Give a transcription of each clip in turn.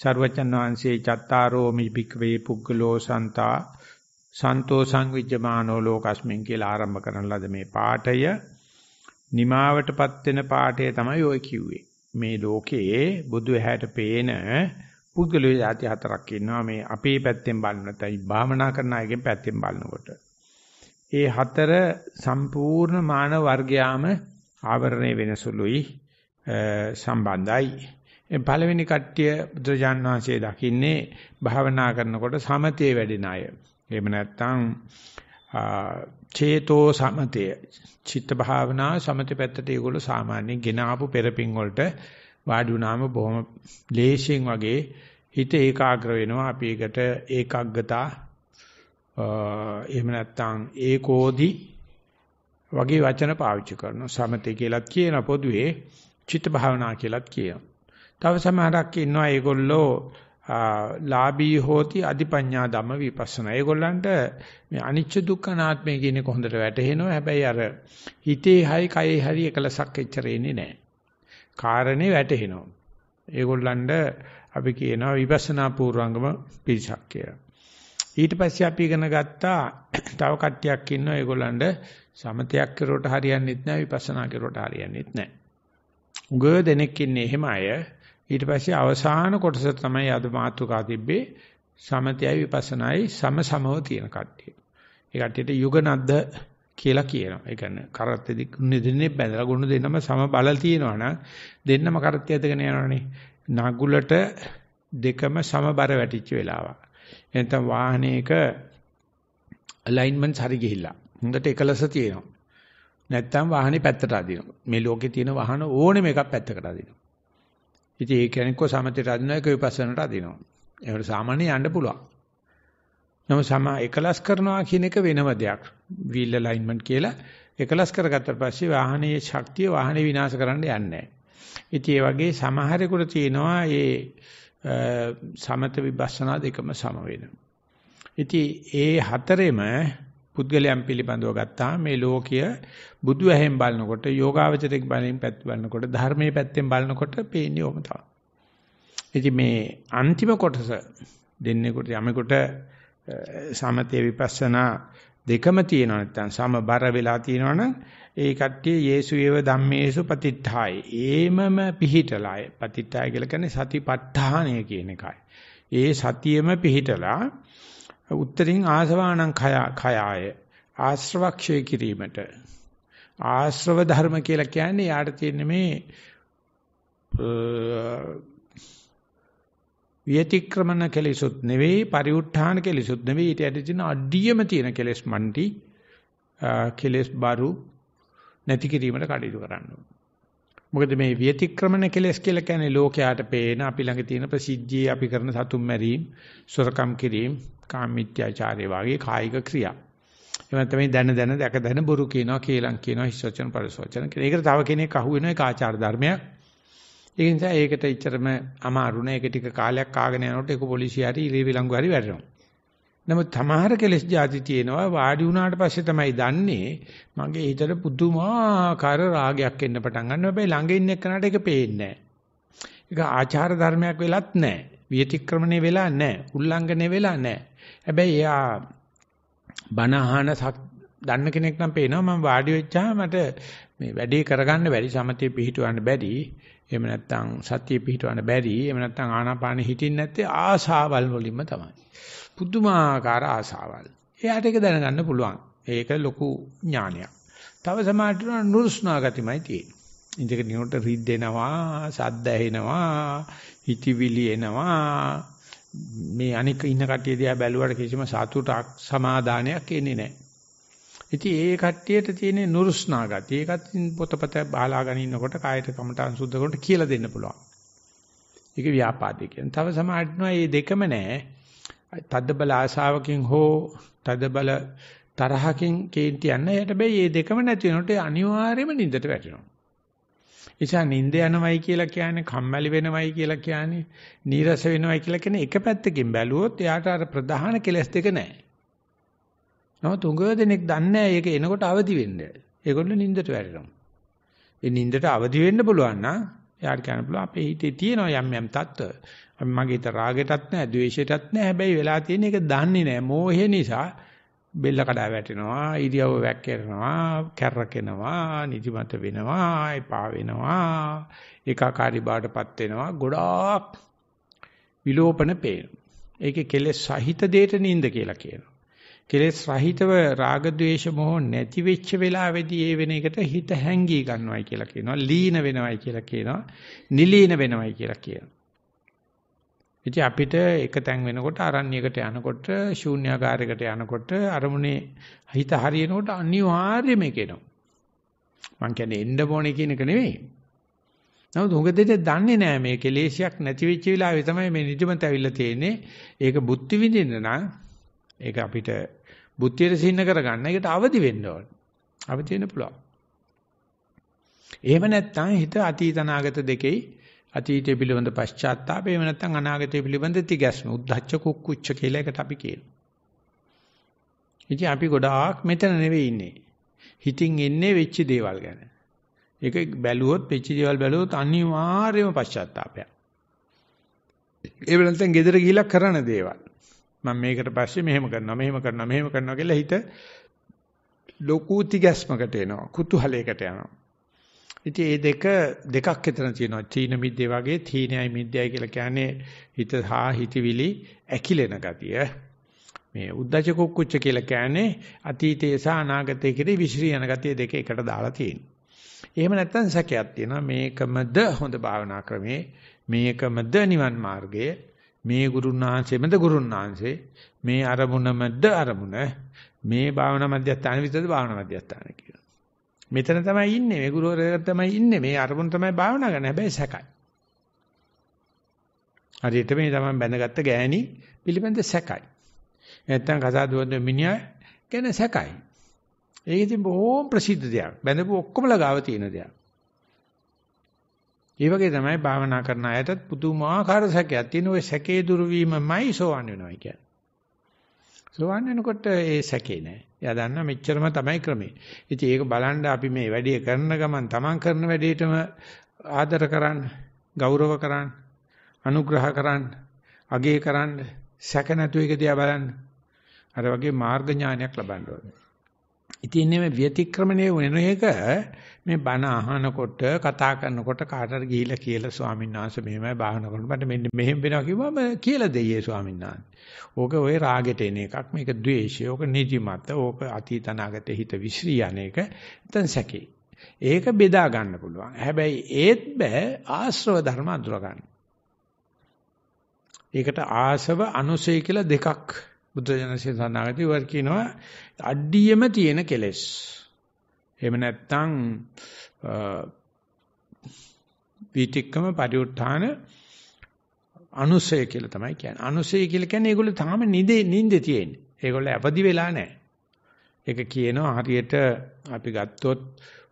සරුවචන් වහන්සේ චත්තාරෝ මිපික් වේ පුග්ගලෝ සන්තා සන්තෝ සංවිජ්ජමානෝ ලෝකස්මින් කියලා ආරම්භ කරන ලද මේ පාඨය නිමාවටපත් වෙන පාඨය තමයි ඔය කිව්වේ. මේ ලෝකයේ බුදු හැට පේන පුද්ගලයෝ જાති හතරක් ඉන්නවා මේ අපේ පැත්තෙන් බලනත් අයි භාවනා කරන අයගෙන් පැත්තෙන් බලනකොට. ඒ හතර සම්පූර්ණ මානව වර්ගයාම ආවරණය වෙනසුලුයි සම්බන්ධයි ඒ පළවෙනි කට්ටිය බුදුජාන් වහන්සේ දකින්නේ භාවනා කරනකොට සමතේ වැඩෙන අය. එහෙම නැත්නම් චේතෝ සමතය. චිත්ත භාවනා සමතේ පැත්තට ඒගොල්ලෝ සාමාන්‍යයෙන් ගෙන ආපු පෙරපින් වලට වාඩි වුණාම බොහොම ලේසියෙන් වගේ හිත ඒකාග්‍ර වෙනවා. අපි ඒකට ඒකාග්‍රතා එහෙම නැත්නම් ඒකෝදි වගේ වචන පාවිච්චි කරනවා. සමතේ කියලත් කියන පොදුවේ චිත්ත භාවනා කියලත් කියනවා. තව සමහරක් ඉන්නවා ඒගොල්ලෝ ලාභී හෝති අධිපඤ්ඤා ධම්ම විපස්සනා. ඒගොල්ලන්ට මේ අනිච්ච දුක්ඛ අනාත්මය කියන එක හොඳට වැටහෙනවා. හැබැයි අර හිතේ හයි කයේ හරි එකලසක් එච්චර එන්නේ නැහැ. කාරණේ වැටහෙනවා. ඒගොල්ලන්ට අපි කියනවා විපස්සනා පූර්වංගම පිරිසක් කියලා. ඊට පස්සේ අපි ඉගෙන ගත්තා තව කට්ටියක් ඉන්නවා ඒගොල්ලන්ට සමතයක් කරුවට හරියන්නේත් නැහැ විපස්සනා කරුවට හරියන්නේත් නැහැ. උගව දෙනෙක් ඉන්නේ එහෙම අය ඊට පස්සේ අවසාන කොටස තමයි අද මාතෘකා තිබ්බේ සමතයයි විපස්සනායි සම සමව තියෙන කට්ටිය. ඒ කට්ටියට යුගනද්ද කියලා කියනවා. ඒ කියන්නේ කරත් දෙන්නේ බැඳලා ගොනු දෙන්නම සම බල තියෙනවා නම් දෙන්නම කරත් ඇදගෙන යනවනේ. නගුලට දෙකම සමබර වැටිච්ච වෙලාවක්. එතන වාහනයක alignments හරි ගිහිල්ලා. හොඳට එකලස තියෙනවා. නැත්තම් වාහනේ පැත්තට අදිනවා. මේ ලෝකේ තියෙන වාහන ඕනෙම එකක් පැත්තකට අදිනවා. ඉතින් ඒ කියන්නේ කො සමතේට අදිනවා කො විපස්සනට අදිනවා. ඒකට සාමාන්‍ය යන්න පුළුවන්. නමුත් සමා එකලස් කරනවා කියන එක වෙනම දෙයක්. wheel alignment කියලා එකලස් කරගත්තට පස්සේ වාහනයේ ශක්තිය වාහනේ විනාශ කරන්න යන්නේ නැහැ. ඒ වගේ සමහරෙකුට තියෙනවා මේ සමත විපස්සනා දෙකම සම වෙනවා. ඉතින් ඒ හතරෙම පුද්ගලයන් පිළිබඳව ගත්තාම මේ ලෝකය බුදු ඇහෙන් බලනකොට යෝගාවචරයක් බලෙන් පැත් බලනකොට ධර්මයේ පැත්තෙන් බලනකොට පේන්නේ ඕම තමයි. ඉතින් මේ අන්තිම කොටස දෙන්නේකට යමෙකුට සමතේ විපස්සනා දෙකම තියෙනවා නැත්නම් සමබර වෙලා තියෙනවනම් ඒ කට්ටිය යේසුවේව ධම්මේසු පතිත්ථාය. ඒමම පිහිටලා පතිත්ථාය කියලා කියන්නේ සතිපට්ඨානය කියන එකයි. ඒ සතියෙම පිහිටලා උත්තරින් ආසවාණං khය khyaය ආශ්‍රවක්ෂය කිරීමට ආශ්‍රව ධර්ම කියලා කියන්නේ යාට තියෙන මේ විතික්‍රමන කෙලෙසුත් නෙවෙයි පරිඋත්ථාන කෙලෙසුත් නෙවෙයි ඊට ඇතුළේ තියෙන අඩියම තියෙන කෙලෙස් මණ්ඩි කෙලෙස් බරු නැති කිරීමට කටයුතු කරන්න මොකද මේ විතික්‍රමන කෙලෙස් කියලා කියන්නේ ලෝකයාට පේන අපි ළඟ තියෙන ප්‍රසිද්ධියේ අපි කරන සතුම් මැරීම් සොරකම් කිරීම කාමීත්‍යාචාරය වගේ කායික ක්‍රියා. එහෙම තමයි දැන දැන දැක දැන බොරු කියනවා, කේලම් කියනවා, හිස්සචන පරිසෝචන කියනවා. ඒකට තව කෙනෙක් අහු වෙන එක ආචාර ධර්මයක්. ඒ නිසා ඒකට ඉච්චරම අමාරු නෑ. ඒක ටික කාලයක් කාගෙන යනකොට ඒක පොලිසිය හරි ඉරි විලංගු හරි වැටෙනවා. නමුත් තමාර කෙලස් જાති තියෙනවා වාඩි වුණාට පස්සේ තමයි දන්නේ මගේ හිතට පුදුමාකාර රාගයක් එන්න පටන් ගන්නවා. හැබැයි ළඟ ඉන්න එක්කනට ඒක පේන්නේ නෑ. ඒක ආචාර ධර්මයක් වෙලත් නෑ. විතික්‍රමණේ වෙලා නැහැ. උල්ලංඝනය වෙලා නැහැ. හැබැයි එයා බනහන දන්න කෙනෙක් නම් පේනවා මම වාඩි වෙච්චාම මට මේ වැඩේ කරගන්න බැරි සමතේ පිහිටවන්න බැරි එහෙම නැත්නම් සතිය පිහිටවන්න බැරි එහෙම නැත්නම් ආනාපානෙ හිටින්නේ නැත්තේ ආසාවල් වලින්ම තමයි පුදුමාකාර ආසාවල් එයාට ඒක දැනගන්න පුළුවන් ඒක ලොකු ඥානයක් තව සමහරට නුරුස්නා ගතිමයි තියෙන්නේ ඉන්දක නියොට රිද්දෙනවා සද්ද ඇහෙනවා හිතවිලි එනවා මේ අනික ඉන්න කට්ටිය දිහා බැලුවට කිසිම සතුට සමාදානයක් එන්නේ නැහැ. ඉතින් ඒ කට්ටියට තියෙන නුරුස්නා ගතිය ඒකත් පොතපත බහලා ගන්න ඉන්නකොට කායයට කමටහන් සුද්ධ කරනකොට කියලා දෙන්න පුළුවන්. ඒක ව්‍යාපාදේ කියන්නේ. තව සමහරවිටනවා මේ දෙකම නැහැ. තද්දබල ආශාවකින් හෝ තද්දබල තරහකින් කේන්ති යන්න එයාට බෑ මේ දෙකම නැති වෙනකොට අනිවාර්යයෙන්ම නිින්දට වැටෙනවා. නිසා නිින්ද යනවයි කියලා කියන්නේ කම්මැලි වෙනවයි කියලා කියන්නේ නීරස වෙනවයි කියලා කියන්නේ එක පැත්තකින් බැලුවොත් එයාට අර ප්‍රධාන කෙලස් දෙක නැහැ. නමුත් උඟ දෙනෙක් දන්නේ නැහැ ඒක එනකොට අවදි වෙන්නේ. ඒගොල්ලෝ නිින්දට වැටෙනවා. ඒ නිින්දට අවදි වෙන්න පුළුවන් නම් එයාට කියන්න පුළුවන් අපේ හිතේ තියෙනවා යම් යම් தত্ত্ব. අපි මගේ හිත රාගෙටත් නැහැ, ද්වේෂෙටත් නැහැ. හැබැයි වෙලා තියෙන එක දන්නේ නැහැ. මෝහය නිසා බෙල්ල කඩා වැටෙනවා, ඉරියව්ව වැක්කෙනවා, කැරකෙනවා, නිදිමත වෙනවා, එපා වෙනවා, ඒකාකාරී බාටපත් වෙනවා, ගොඩාක් විලෝපන පේන. ඒකේ කෙලෙස් සහිත දෙයට නිින්ද කියලා කියනවා. කෙලෙස් රහිතව රාග ద్వේෂ මොහ නැති වෙච්ච වෙලාවේදී ඒ වෙන එකට හිත හැංගී ගන්නවයි කියලා කියනවා. ලීන වෙනවයි කියලා කියනවා. නිලීන වෙනවයි කියලා කියනවා. ඉතින් අපිට එක තැන් වෙනකොට අරණ්‍යයකට යනකොට ශූන්‍යාකාරයකට යනකොට අරමුණේ හිත හරියනකොට අනිවාර්යයෙන්ම කියනවා. මං කියන්නේ එන්න ඕනේ කියන එක නෙවෙයි. නමුත් උඟ දෙට දන්නේ නෑ මේ කෙලේශයක් නැති වෙච්ච වෙලාවේ තමයි මේ නිදිමත ඇවිල්ලා තියෙන්නේ. ඒක බුද්ධි විඳින්න නම් ඒක අපිට බුද්ධියට සින්න කරගන්න. ඒකට අවදි වෙන්න ඕනේ. අවදි වෙන්න පුළුවන්. එහෙම නැත්නම් හිත අතීත අනාගත දෙකේ අතීතය පිළිබඳ පශ්චාත්තාපය එහෙම නැත්නම් අනාගතය පිළිබඳ තිගැස්ම උද්ධච්ච කුක්කුච්ච කියලා එකට අපි කියනවා. ඉතින් අපි ගොඩාක් මෙතන නෙවෙයි ඉන්නේ. හිතින් එන්නේ වෙච්ච දේවල් ගැන. ඒක බැලුවොත් වෙච්ච දේවල් බැලුවොත් අනිවාර්යයෙන්ම පශ්චාත්තාපයක්. ඒ වෙලෙන් ගෙදර ගිහිල්ලා කරන දේවල්. මම මේකට පස්සේ මෙහෙම කරනවා මෙහෙම කරනවා මෙහෙම කරනවා කියලා හිත ලොකු තිගැස්මකට එනවා. කුතුහලයකට යනවා. ඉතින් මේ දෙක දෙකක් විතර තියෙනවා. තීන මිද්දේ වගේ තීනයි මිද්දයි කියලා කියන්නේ හිත හා හිතවිලි ඇකිලෙන ගතිය. මේ උද්දච්ච කුක්කුච්ච කියලා කියන්නේ අතීතයේ සහ අනාගතයේ කෙරෙහි විසිරී යන ගතිය දෙක එකට දාලා තියෙනවා. එහෙම නැත්නම් සැකයක් තියෙනවා මේකමද හොඳ භාවනා ක්‍රමේ මේකමද නිවන් මාර්ගය මේ ගුරුනාංශෙමද ගුරුනාංශේ මේ අරමුණමද අරමුණ මේ භාවනා මධ්‍යස්ථාන විතරද භාවනා මධ්‍යස්ථාන මෙතන තමයි ඉන්නේ මේ ගුරුවරයා තමයි ඉන්නේ මේ අරමුණ තමයි භාවනා කරන්නේ හැබැයි සැකයි. හරියට මේ තමයි බැඳගත්ත ගෑණි පිළිබඳ සැකයි. නැත්තම් කසාදුවන මිනිහා ගැන සැකයි. ඒක ඉතින් බොහොම ප්‍රසිද්ධ දෙයක්. බැඳපු ඔක්කොමලා ගාව තියෙන දෙයක්. ඒ වගේ තමයි භාවනා කරන අයටත් පුදුමාකාර සැකයක් තියෙන. ওই සැකේ දුර්වීමමයි සෝවන් වෙනවා කියන්නේ. සෝවන් වෙනකොට ඒ සැකේ නෑ. එයා දන්නා මෙච්චරම තමයි ක්‍රමේ. ඉතින් ඒක බලන් අපි මේ වැඩේ කරන ගමන් තමන් කරන වැඩේටම ආදර කරන්න, ගෞරව කරන්න, අනුග්‍රහ කරන්න, අගය කරන්න, සැක නැතු එක දිහා බලන්න. අර වගේ මාර්ග ඥානයක් ලබන්න ඕනේ. ඉතින් මේ ව්‍යතික්‍රමණය වෙන එක මේ බණ අහනකොට කතා කරනකොට කාටට ගිහිලා කියලා ස්වාමීන් වහන්සේ මෙහෙමයි බාහන කරනකොට මට මෙන්න මෙහෙම වෙනවා කිව්වම කියලා දෙයියේ ස්වාමීන් වහන්සේ. ඕක ওই රාගෙට එන එකක්. මේක ද්වේෂය. ඕක නිදිමත. ඕක අතීත අනාගතේ හිත විසිරී යන එක. නැත්නම් සැකේ. ඒක බෙදා ගන්න පුළුවන්. හැබැයි ඒත් බෑ ආශ්‍රව ධර්ම අඳුර ගන්න. ඒකට ආසව අනුසය කියලා දෙකක් බුද්ධජනසේ සනාගති වර් කියනවා අඩියෙම තියෙන කෙලෙස්. එහෙම නැත්නම් විතික්කම පරිඋත්ථාන අනුසය කියලා තමයි කියන්නේ. අනුසය කියලා කියන්නේ ඒගොල්ලෝ තාම නිදේ නිින්දේ තියෙන්නේ. ඒගොල්ලෝ අපදි වෙලා නැහැ. ඒක කියනවා හරියට අපි ගත්තොත්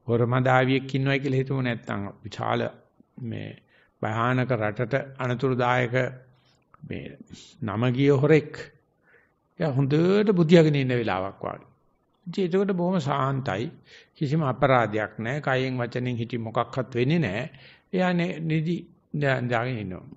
හොරමදාවියෙක් ඉන්නවයි කියලා හිතමු නැත්නම් විශාල මේ භයානක රටට අනතුරුදායක මේ නම ගිය හොරෙක් එයා හොඳට බුදියාගෙන ඉන්න වෙලාවක් වාගේ. ඉතින් ඒකට බොහොම සාන්තයි. කිසිම අපරාධයක් නැහැ. කයෙන් වචනෙන් හිටි මොකක්වත් වෙන්නේ නැහැ. එයා නිදි දාගෙන ඉන්නවා.